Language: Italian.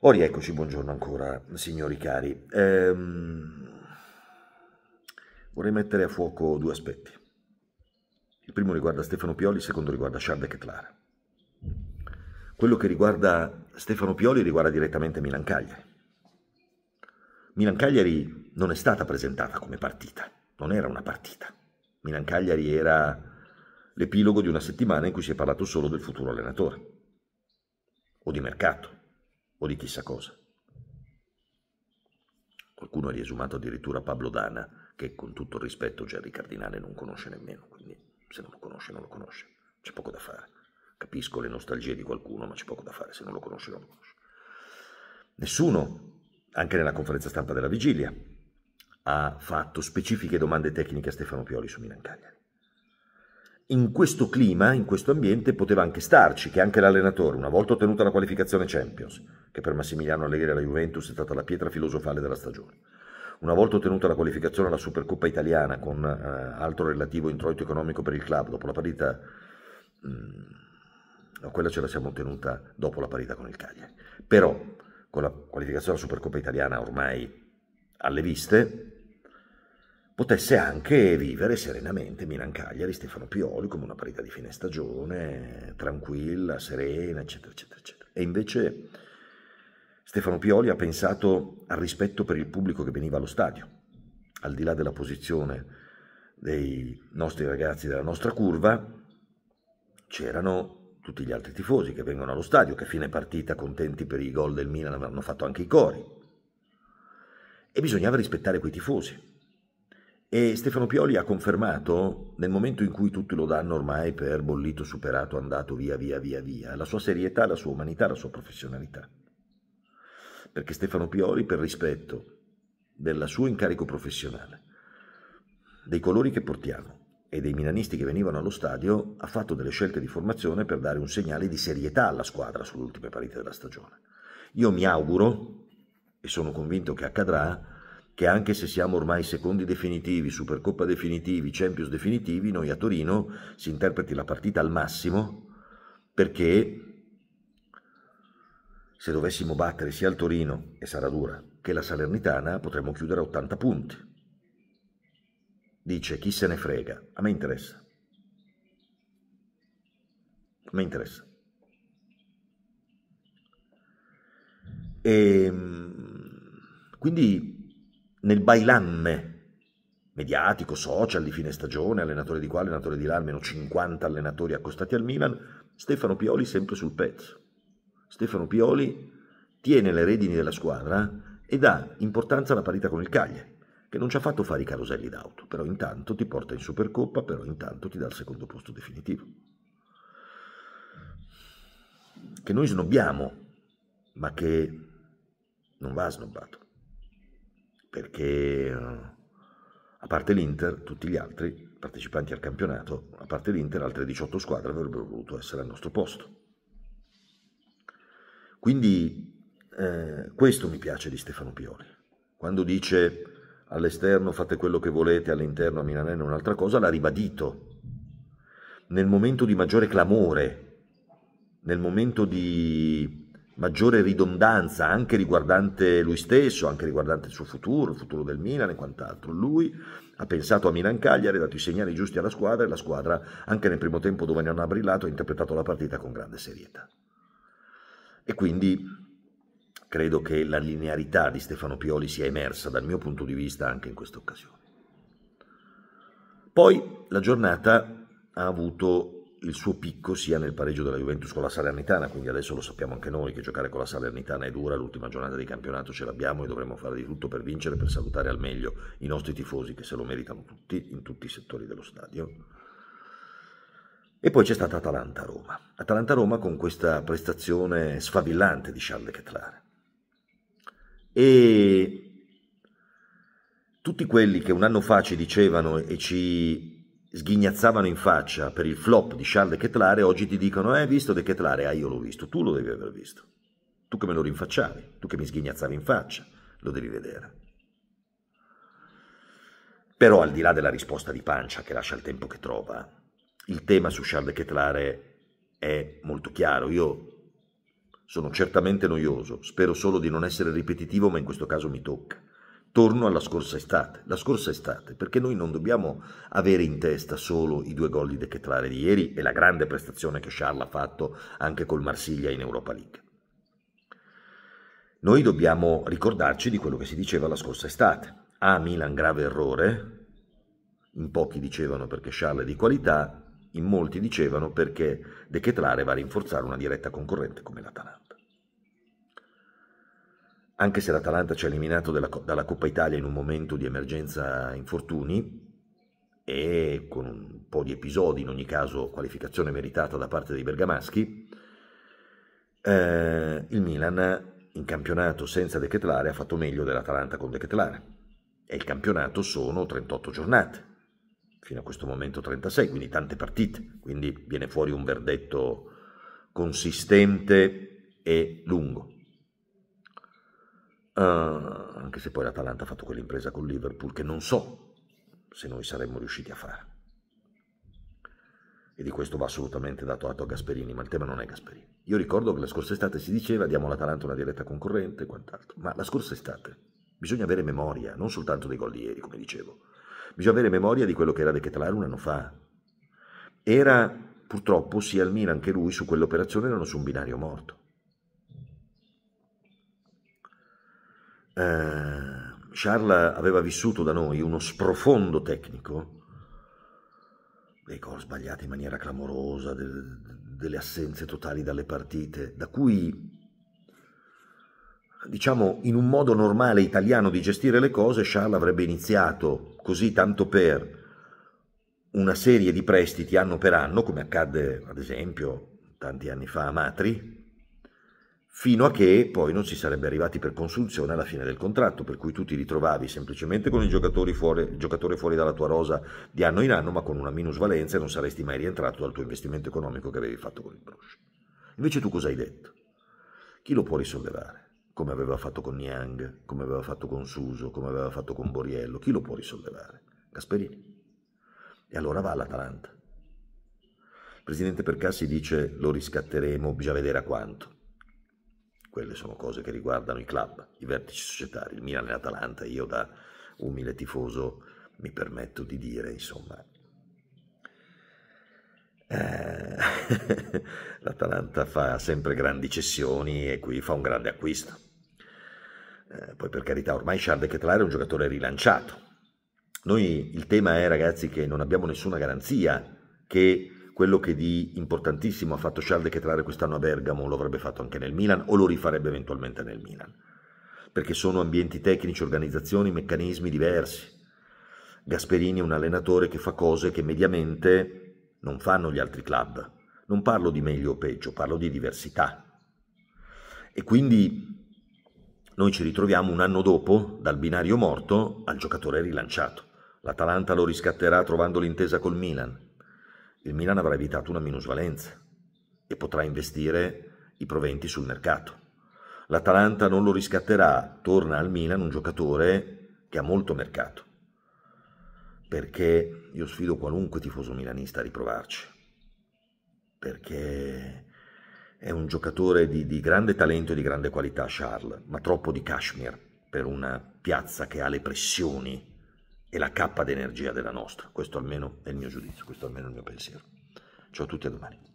O eccoci, buongiorno ancora, signori cari. Ehm, vorrei mettere a fuoco due aspetti. Il primo riguarda Stefano Pioli, il secondo riguarda Charles de Clara. Quello che riguarda Stefano Pioli riguarda direttamente Milan Cagliari. Milan Cagliari non è stata presentata come partita, non era una partita. Milan Cagliari era l'epilogo di una settimana in cui si è parlato solo del futuro allenatore o di mercato o di chissà cosa. Qualcuno ha riesumato addirittura Pablo Dana, che con tutto il rispetto Gerry cioè Cardinale non conosce nemmeno, quindi se non lo conosce non lo conosce, c'è poco da fare. Capisco le nostalgie di qualcuno, ma c'è poco da fare, se non lo conosce non lo conosce. Nessuno, anche nella conferenza stampa della vigilia, ha fatto specifiche domande tecniche a Stefano Pioli su Milan Cagliari in questo clima, in questo ambiente, poteva anche starci, che anche l'allenatore, una volta ottenuta la qualificazione Champions, che per Massimiliano Allegri e la Juventus è stata la pietra filosofale della stagione, una volta ottenuta la qualificazione alla Supercoppa italiana con eh, altro relativo introito economico per il club, dopo la parità, mh, mm, quella ce la siamo ottenuta dopo la parità con il Cagliari. Però con la qualificazione alla Supercoppa italiana ormai alle viste, potesse anche vivere serenamente Milan Cagliari, Stefano Pioli, come una parità di fine stagione, tranquilla, serena, eccetera, eccetera, eccetera. E invece Stefano Pioli ha pensato al rispetto per il pubblico che veniva allo stadio, al di là della posizione dei nostri ragazzi della nostra curva, c'erano tutti gli altri tifosi che vengono allo stadio, che a fine partita contenti per i gol del Milan hanno fatto anche i cori. E bisognava rispettare quei tifosi. E Stefano Pioli ha confermato, nel momento in cui tutti lo danno ormai per bollito, superato, andato via, via, via, via, la sua serietà, la sua umanità, la sua professionalità. Perché Stefano Pioli, per rispetto del suo incarico professionale, dei colori che portiamo e dei milanisti che venivano allo stadio, ha fatto delle scelte di formazione per dare un segnale di serietà alla squadra sull'ultima partita della stagione. Io mi auguro, e sono convinto che accadrà, che anche se siamo ormai secondi definitivi, Supercoppa definitivi, Champions definitivi, noi a Torino si interpreti la partita al massimo perché se dovessimo battere sia il Torino, e sarà dura, che la Salernitana, potremmo chiudere a 80 punti. Dice chi se ne frega, a me interessa. A me interessa. E ehm, quindi nel bailamme mediatico, social di fine stagione, allenatore di qua, allenatore di là, almeno 50 allenatori accostati al Milan, Stefano Pioli sempre sul pezzo. Stefano Pioli tiene le redini della squadra e dà importanza alla parità con il Cagliari, che non ci ha fatto fare i caroselli d'auto, però intanto ti porta in Supercoppa, però intanto ti dà il secondo posto definitivo. Che noi snobbiamo, ma che non va snobbato perché eh, a parte l'Inter, tutti gli altri partecipanti al campionato, a parte l'Inter, altre 18 squadre avrebbero voluto essere al nostro posto. Quindi eh, questo mi piace di Stefano Pioli. Quando dice all'esterno fate quello che volete, all'interno a è un'altra cosa, l'ha ribadito. Nel momento di maggiore clamore, nel momento di maggiore ridondanza anche riguardante lui stesso, anche riguardante il suo futuro, il futuro del Milan e quant'altro. Lui ha pensato a Milan Cagliari, ha dato i segnali giusti alla squadra e la squadra, anche nel primo tempo dove ne hanno brillato, ha interpretato la partita con grande serietà. E quindi credo che la linearità di Stefano Pioli sia emersa dal mio punto di vista anche in questa occasione. Poi la giornata ha avuto il suo picco sia nel pareggio della Juventus con la Salernitana, quindi adesso lo sappiamo anche noi che giocare con la Salernitana è dura, l'ultima giornata di campionato ce l'abbiamo e dovremo fare di tutto per vincere, per salutare al meglio i nostri tifosi che se lo meritano tutti in tutti i settori dello stadio. E poi c'è stata Atalanta-Roma. Atalanta-Roma con questa prestazione sfavillante di Charles Leclerc. E tutti quelli che un anno fa ci dicevano e ci sghignazzavano in faccia per il flop di Charles de Ketlare, oggi ti dicono, eh, hai visto de Ketlare? Ah, io l'ho visto, tu lo devi aver visto. Tu che me lo rinfacciavi, tu che mi sghignazzavi in faccia, lo devi vedere. Però al di là della risposta di pancia che lascia il tempo che trova, il tema su Charles de Ketlare è molto chiaro. Io sono certamente noioso, spero solo di non essere ripetitivo, ma in questo caso mi tocca torno alla scorsa estate, la scorsa estate, perché noi non dobbiamo avere in testa solo i due gol di De Decathlare di ieri e la grande prestazione che Charles ha fatto anche col Marsiglia in Europa League. Noi dobbiamo ricordarci di quello che si diceva la scorsa estate. A Milan grave errore, in pochi dicevano perché Charles è di qualità, in molti dicevano perché De Decathlare va a rinforzare una diretta concorrente come l'Atalanta anche se l'Atalanta ci ha eliminato della, dalla Coppa Italia in un momento di emergenza infortuni e con un po' di episodi, in ogni caso qualificazione meritata da parte dei bergamaschi, eh, il Milan in campionato senza De Ketelare ha fatto meglio dell'Atalanta con De Ketelare. E il campionato sono 38 giornate, fino a questo momento 36, quindi tante partite, quindi viene fuori un verdetto consistente e lungo uh, anche se poi l'Atalanta ha fatto quell'impresa con Liverpool che non so se noi saremmo riusciti a fare. E di questo va assolutamente dato atto a Gasperini, ma il tema non è Gasperini. Io ricordo che la scorsa estate si diceva diamo all'Atalanta una diretta concorrente e quant'altro, ma la scorsa estate bisogna avere memoria, non soltanto dei gol di ieri, come dicevo, bisogna avere memoria di quello che era De Catalare un anno fa. Era purtroppo sia il Milan che lui su quell'operazione erano su un binario morto. eh, Charles aveva vissuto da noi uno sprofondo tecnico, dei gol sbagliati in maniera clamorosa, de, delle assenze totali dalle partite, da cui, diciamo, in un modo normale italiano di gestire le cose, Charles avrebbe iniziato così tanto per una serie di prestiti anno per anno, come accadde ad esempio tanti anni fa a Matri, fino a che poi non si sarebbe arrivati per consunzione alla fine del contratto, per cui tu ti ritrovavi semplicemente con il giocatore fuori, il giocatore fuori dalla tua rosa di anno in anno, ma con una minusvalenza e non saresti mai rientrato dal tuo investimento economico che avevi fatto con il Bruce. Invece tu cosa hai detto? Chi lo può risollevare? Come aveva fatto con Niang, come aveva fatto con Suso, come aveva fatto con Boriello, chi lo può risollevare? Gasperini. E allora va all'Atalanta. Il presidente Percassi dice lo riscatteremo, bisogna vedere a quanto quelle sono cose che riguardano i club, i vertici societari, il Milan e l'Atalanta, io da umile tifoso mi permetto di dire, insomma, eh, l'Atalanta fa sempre grandi cessioni e qui fa un grande acquisto. Eh, poi per carità, ormai Charles Decathlon è un giocatore rilanciato. Noi il tema è, ragazzi, che non abbiamo nessuna garanzia che quello che di importantissimo ha fatto Charles de quest'anno a Bergamo lo avrebbe fatto anche nel Milan o lo rifarebbe eventualmente nel Milan, perché sono ambienti tecnici, organizzazioni, meccanismi diversi. Gasperini è un allenatore che fa cose che mediamente non fanno gli altri club. Non parlo di meglio o peggio, parlo di diversità. E quindi noi ci ritroviamo un anno dopo, dal binario morto al giocatore rilanciato. L'Atalanta lo riscatterà trovando l'intesa col Milan il Milan avrà evitato una minusvalenza e potrà investire i proventi sul mercato. L'Atalanta non lo riscatterà, torna al Milan un giocatore che ha molto mercato, perché io sfido qualunque tifoso milanista a riprovarci, perché è un giocatore di, di grande talento e di grande qualità Charles, ma troppo di cashmere per una piazza che ha le pressioni e la cappa d'energia della nostra. Questo almeno è il mio giudizio, questo almeno è il mio pensiero. Ciao a tutti a domani.